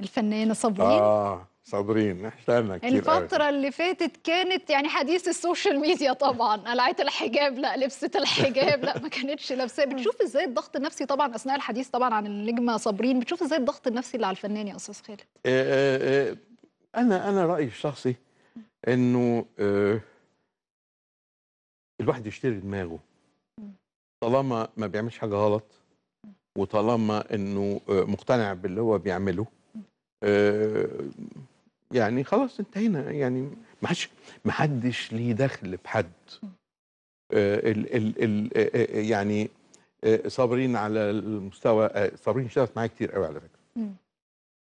الفنانه صابرين اه صابرين احتاجنا كتير الفترة قوي. اللي فاتت كانت يعني حديث السوشيال ميديا طبعا قلعت الحجاب لا لبست الحجاب لا ما كانتش لابساه بتشوف ازاي الضغط النفسي طبعا اثناء الحديث طبعا عن النجمة صابرين بتشوف ازاي الضغط النفسي اللي على الفنان يا استاذ خالد آه آه, آه، انا انا رايي الشخصي انه آه الواحد يشتري دماغه طالما ما بيعملش حاجة غلط وطالما انه آه، مقتنع باللي هو بيعمله آه، يعني خلاص انتهينا يعني ما حدش ما حدش ليه دخل بحد آه، ال ال ال آه، يعني صابرين على المستوى صابرين اشتغلت معايا كتير قوي على فكره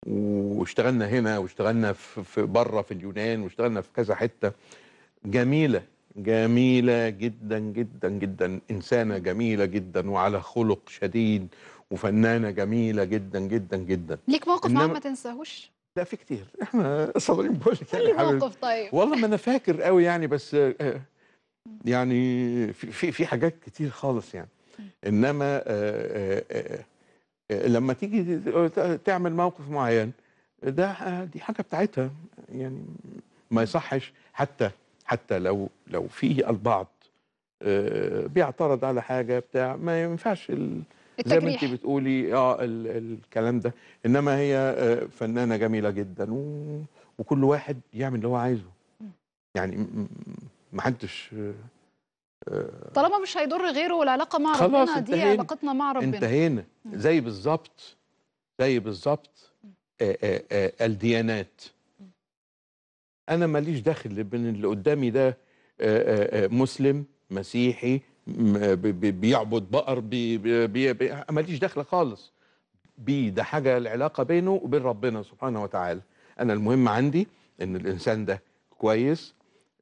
واشتغلنا هنا واشتغلنا في بره في اليونان واشتغلنا في كذا حته جميله جميله جدا جدا جدا انسانه جميله جدا وعلى خلق شديد وفنانه جميله جدا جدا جدا ليك موقف إنما... ما تنساهوش لا في كتير احنا صابرين بقول لك يعني موقف طيب والله ما انا فاكر قوي يعني بس آه، آه، يعني في في حاجات كتير خالص يعني انما آه، لما تيجي تعمل موقف معين ده دي حاجه بتاعتها يعني ما يصحش حتى حتى لو لو في البعض بيعترض على حاجه بتاع ما ينفعش زي ما انت بتقولي اه ال الكلام ده انما هي آه، فنانه جميله جدا و... وكل واحد يعمل اللي هو عايزه يعني ما حدش آه، آه، طالما مش هيضر غيره والعلاقه مع ربنا دي علاقتنا مع ربنا انتهينا زي بالظبط زي بالظبط الديانات انا ماليش دخل بين اللي قدامي ده مسلم مسيحي بيعبد بقر بي بي بي ماليش دخل خالص بيه ده حاجه العلاقه بينه وبين ربنا سبحانه وتعالى انا المهم عندي ان الانسان ده كويس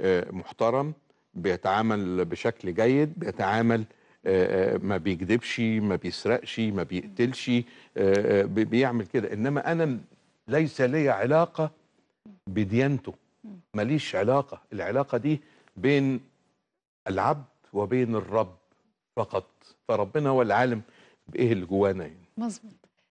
آه، محترم بيتعامل بشكل جيد بيتعامل آه، آه، ما بيكذبش ما بيسرقش ما بيقتلش بيعمل كده انما انا ليس لي علاقه بديانته ماليش علاقه العلاقه دي بين العبد وبين الرب فقط فربنا هو العالم بايه اللي جوانا يعني مظبوط